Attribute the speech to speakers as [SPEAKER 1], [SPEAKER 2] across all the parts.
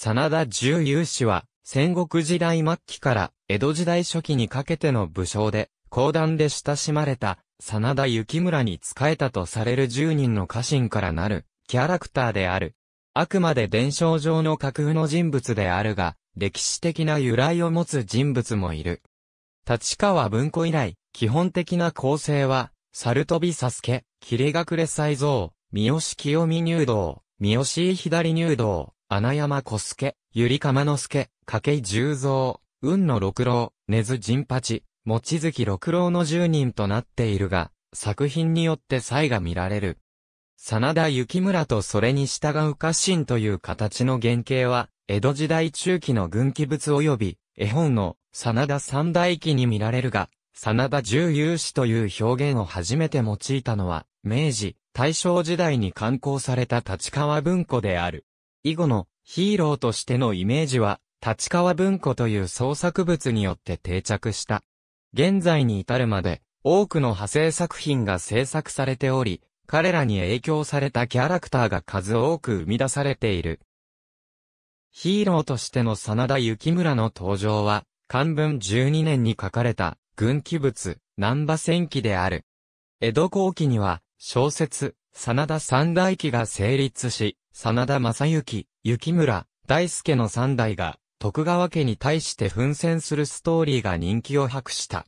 [SPEAKER 1] 真田十勇士は、戦国時代末期から江戸時代初期にかけての武将で、講談で親しまれた、真田幸村に仕えたとされる十人の家臣からなる、キャラクターである。あくまで伝承上の架空の人物であるが、歴史的な由来を持つ人物もいる。立川文庫以来、基本的な構成は、猿飛佐助、霧隠れ斎蔵、三好清見入道、三好左入道、穴山小助、ゆりかまの助、けい十蔵、雲の六郎、根津陣八、望月六郎の十人となっているが、作品によって差異が見られる。真田幸村とそれに従う家臣という形の原型は、江戸時代中期の軍記物及び、絵本の真田三大記に見られるが、真田十勇士という表現を初めて用いたのは、明治、大正時代に刊行された立川文庫である。以後のヒーローとしてのイメージは、立川文庫という創作物によって定着した。現在に至るまで、多くの派生作品が制作されており、彼らに影響されたキャラクターが数多く生み出されている。ヒーローとしての真田幸村の登場は、漢文12年に書かれた、軍記物、南波戦記である。江戸後期には、小説、真田三大記が成立し、真田正幸、幸村、大輔の三代が、徳川家に対して奮戦するストーリーが人気を博した。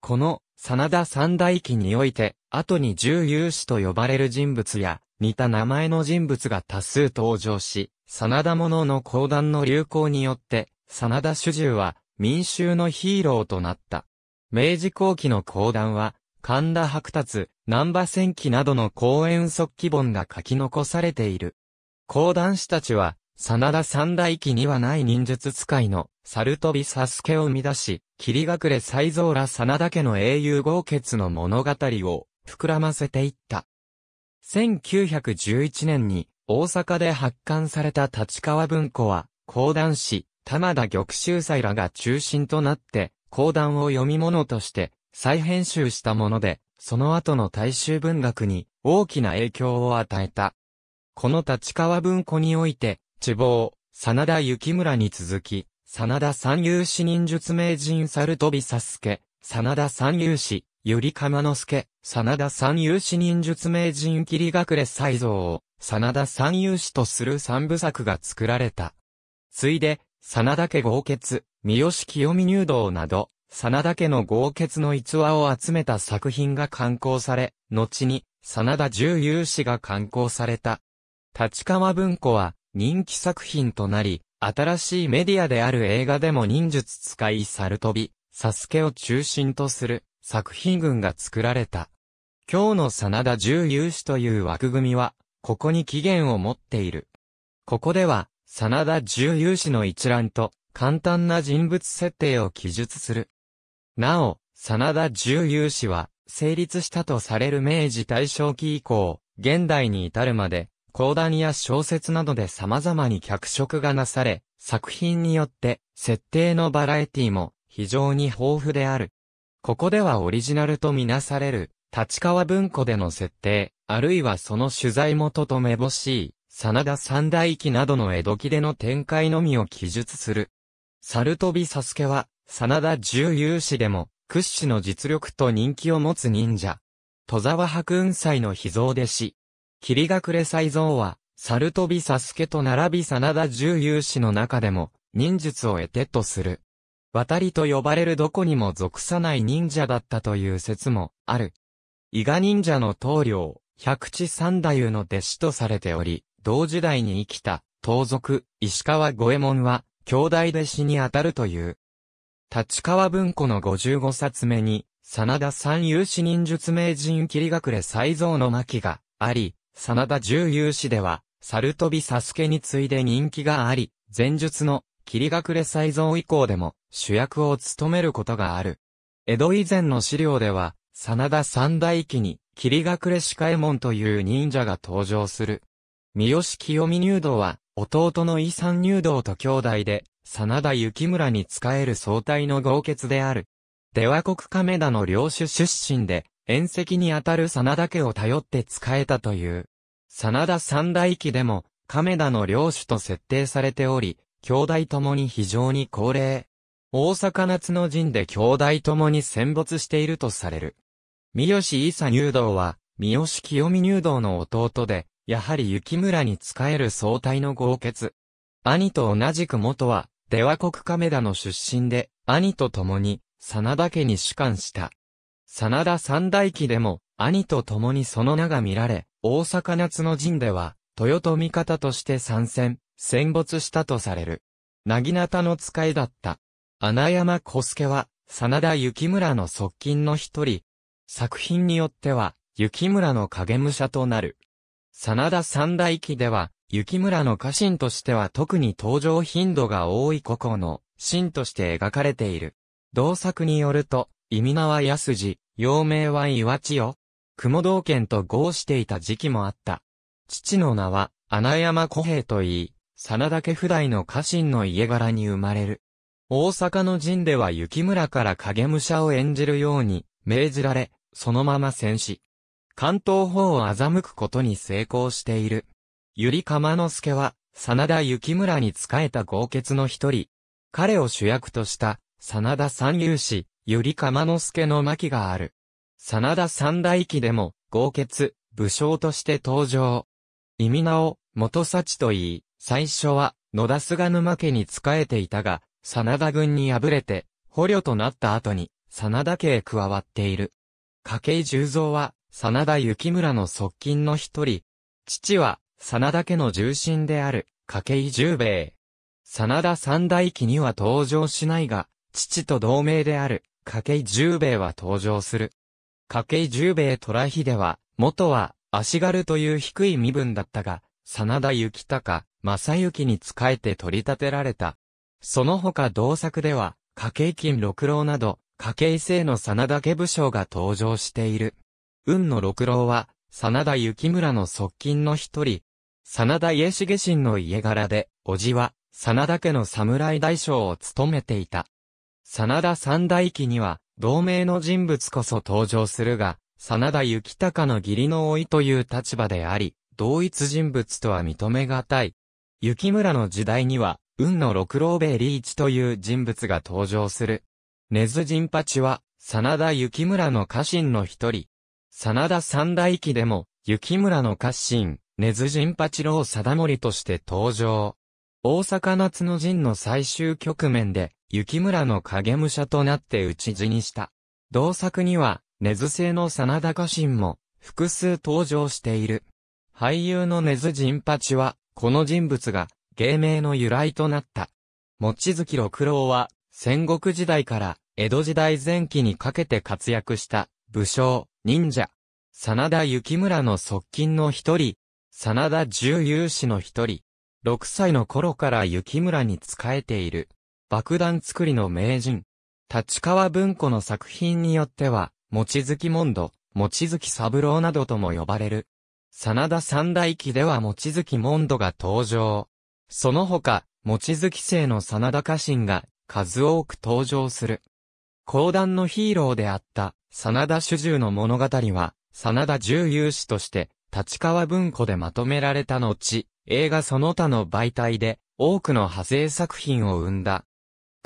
[SPEAKER 1] この、真田三代記において、後に十勇士と呼ばれる人物や、似た名前の人物が多数登場し、真田物の講談の流行によって、真田主従は民衆のヒーローとなった。明治後期の講談は、神田白達、南波戦記などの公演即記本が書き残されている。講談師たちは、真田三大記にはない忍術使いの、猿飛びサスケを生み出し、霧隠れ才蔵ら真田家の英雄豪傑の物語を、膨らませていった。1911年に、大阪で発刊された立川文庫は、講談師、玉田玉秀斎らが中心となって、講談を読み物として、再編集したもので、その後の大衆文学に、大きな影響を与えた。この立川文庫において、地望、真田幸村に続き、真田三遊志忍術名人猿飛び佐助、真田三遊志、ゆりかまのすけ、真田三遊志忍術名人霧隠れ斎像を、真田三遊志とする三部作が作られた。ついで、真田家豪傑、三好清美入道など、真田家の豪傑の逸話を集めた作品が刊行され、後に、真田十勇士が刊行された。立川文庫は人気作品となり、新しいメディアである映画でも忍術使い猿飛び、サスケを中心とする作品群が作られた。今日の真田十勇士という枠組みは、ここに起源を持っている。ここでは、真田十勇士の一覧と、簡単な人物設定を記述する。なお、真田十勇士は、成立したとされる明治大正期以降、現代に至るまで、講談や小説などで様々に脚色がなされ、作品によって設定のバラエティも非常に豊富である。ここではオリジナルとみなされる、立川文庫での設定、あるいはその取材元とめぼしい、真田三大記などの江戸記での展開のみを記述する。猿飛ビサスケは、真田十勇士でも、屈指の実力と人気を持つ忍者。戸沢白雲祭の秘蔵弟子、霧隠れ才蔵は、猿飛びサスケと並び真田十勇士の中でも、忍術を得てとする。渡りと呼ばれるどこにも属さない忍者だったという説も、ある。伊賀忍者の棟梁、百地三太夫の弟子とされており、同時代に生きた、盗賊、石川五右衛門は、兄弟弟子にあたるという。立川文庫の55冊目に、真田三勇士忍術名人霧隠れ才蔵の巻があり、真田重有氏では、猿飛ビサスケに次いで人気があり、前述の霧隠れ再造以降でも主役を務めることがある。江戸以前の資料では、真田三大記に霧隠れ鹿右衛門という忍者が登場する。三好清美入道は、弟の遺産入道と兄弟で、真田幸村に仕える総体の豪傑である。出羽国亀田の領主出身で、縁石にあたる真田家を頼って使えたという。真田三大期でも、亀田の領主と設定されており、兄弟ともに非常に高齢。大阪夏の陣で兄弟ともに戦没しているとされる。三好伊佐入道は、三好清美入道の弟で、やはり雪村に仕える総体の豪傑。兄と同じく元は、出羽国亀田の出身で、兄と共に、真田家に主管した。真田三大記でも、兄と共にその名が見られ、大阪夏の陣では、豊臣方として参戦、戦没したとされる。なぎなたの使いだった。穴山小助は、真田幸村の側近の一人。作品によっては、幸村の影武者となる。真田三大記では、幸村の家臣としては特に登場頻度が多い古今の、神として描かれている。同作によると、意味名は安次、幼名は岩千代。雲道県と合していた時期もあった。父の名は、穴山小平といい、真田家不代の家臣の家柄に生まれる。大阪の陣では雪村から影武者を演じるように命じられ、そのまま戦死。関東方を欺くことに成功している。ゆりかまの助は、真田幸村に仕えた豪傑の一人。彼を主役とした、真田三遊士、より釜之助の巻がある。真田三大記でも、豪傑、武将として登場。意味名を、元幸と言い、最初は、野田菅沼家に仕えていたが、真田軍に敗れて、捕虜となった後に、真田家へ加わっている。筧十三は、真田幸村の側近の一人。父は、真田家の重臣である、筧十兵衛。真田三大記には登場しないが、父と同盟である、家計十兵衛は登場する。家計十兵衛虎秀は、元は、足軽という低い身分だったが、真田幸隆、正幸に仕えて取り立てられた。その他同作では、家計金六郎など、家計姓の真田家武将が登場している。運の六郎は、真田幸村の側近の一人。真田家重信の家柄で、叔父は、真田家の侍大将を務めていた。真田三大記には、同盟の人物こそ登場するが、真田幸隆の義理の老いという立場であり、同一人物とは認めがたい。雪村の時代には、運の六郎兵衛リーチという人物が登場する。根津陣八は、真田幸村の家臣の一人。真田三大記でも、雪村の家臣、根津陣八郎貞盛として登場。大阪夏の陣の最終局面で、雪村の影武者となって討ち死にした。同作には、根津製の真田家臣も、複数登場している。俳優の根津仁八は、この人物が、芸名の由来となった。もちづき六郎は、戦国時代から、江戸時代前期にかけて活躍した、武将、忍者。真田幸村の側近の一人、真田十勇士の一人。六歳の頃から幸村に仕えている。爆弾作りの名人。立川文庫の作品によっては、もちづきモンド、もちづき三郎などとも呼ばれる。真田三大記ではもちづきモンドが登場。その他、もちづき生の真田家臣が数多く登場する。講談のヒーローであった真田主従の物語は、真田十勇士として立川文庫でまとめられた後、映画その他の媒体で多くの派生作品を生んだ。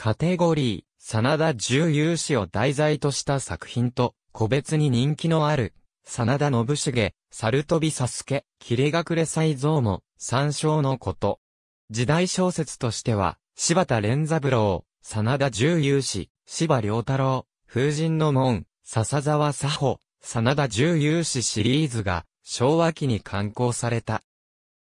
[SPEAKER 1] カテゴリー、真田重勇士を題材とした作品と、個別に人気のある、真田信繁、猿飛佐助、霧隠れ才蔵も、参照のこと。時代小説としては、柴田連三郎、真田重勇士、柴良太郎、風神の門、笹沢佐保、真田重勇士シリーズが、昭和期に刊行された。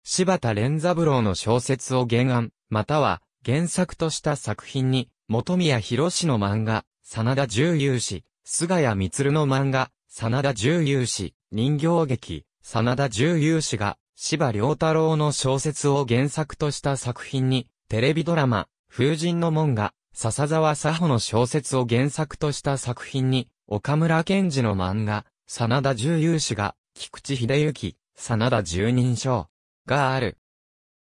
[SPEAKER 1] 柴田連三郎の小説を原案、または、原作とした作品に、本宮博士の漫画、真田十勇士、菅谷光の漫画、真田十勇士、人形劇、真田十勇士が、芝良太郎の小説を原作とした作品に、テレビドラマ、風神の門が、笹沢佐穂の小説を原作とした作品に、岡村賢治の漫画、真田十勇士が、菊池秀幸、真田十人称がある。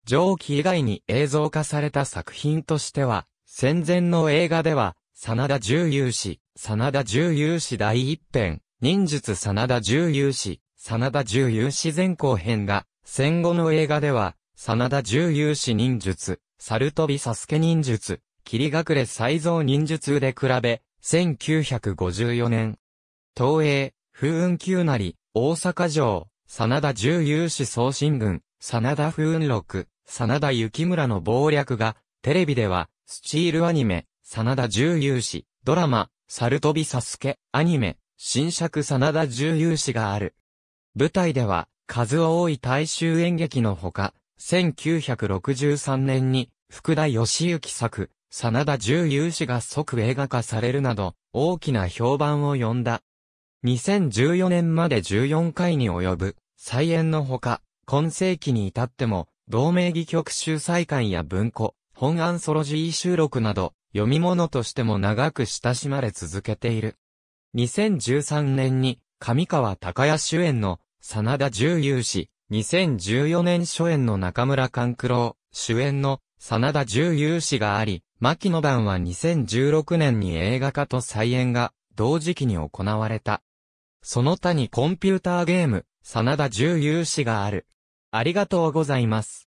[SPEAKER 1] 上記以外に映像化された作品としては、戦前の映画では、真田十勇士、真田十勇士第一編、忍術真田十勇士、真田十勇士前後編が、戦後の映画では、真田十勇士忍術、猿飛びサスケ忍術、霧隠れ再造忍術で比べ、1954年。東映、風雲急なり、大阪城、真田十勇士総信軍、真田風雲録、真田幸村の謀略が、テレビでは、スチールアニメ、真田十勇士、ドラマ、サルトビサスケ、アニメ、新作真田十勇士がある。舞台では、数多い大衆演劇のほか、1963年に、福田義行作、真田十勇士が即映画化されるなど、大きな評判を呼んだ。2014年まで14回に及ぶ、再演のほか、今世紀に至っても、同名義曲集再刊や文庫、本アンソロジー収録など、読み物としても長く親しまれ続けている。2013年に、上川隆也主演の、真田十勇氏、2014年初演の中村勘九郎、主演の、真田十勇氏があり、牧野版は2016年に映画化と再演が、同時期に行われた。その他にコンピューターゲーム、真田十勇氏がある。ありがとうございます。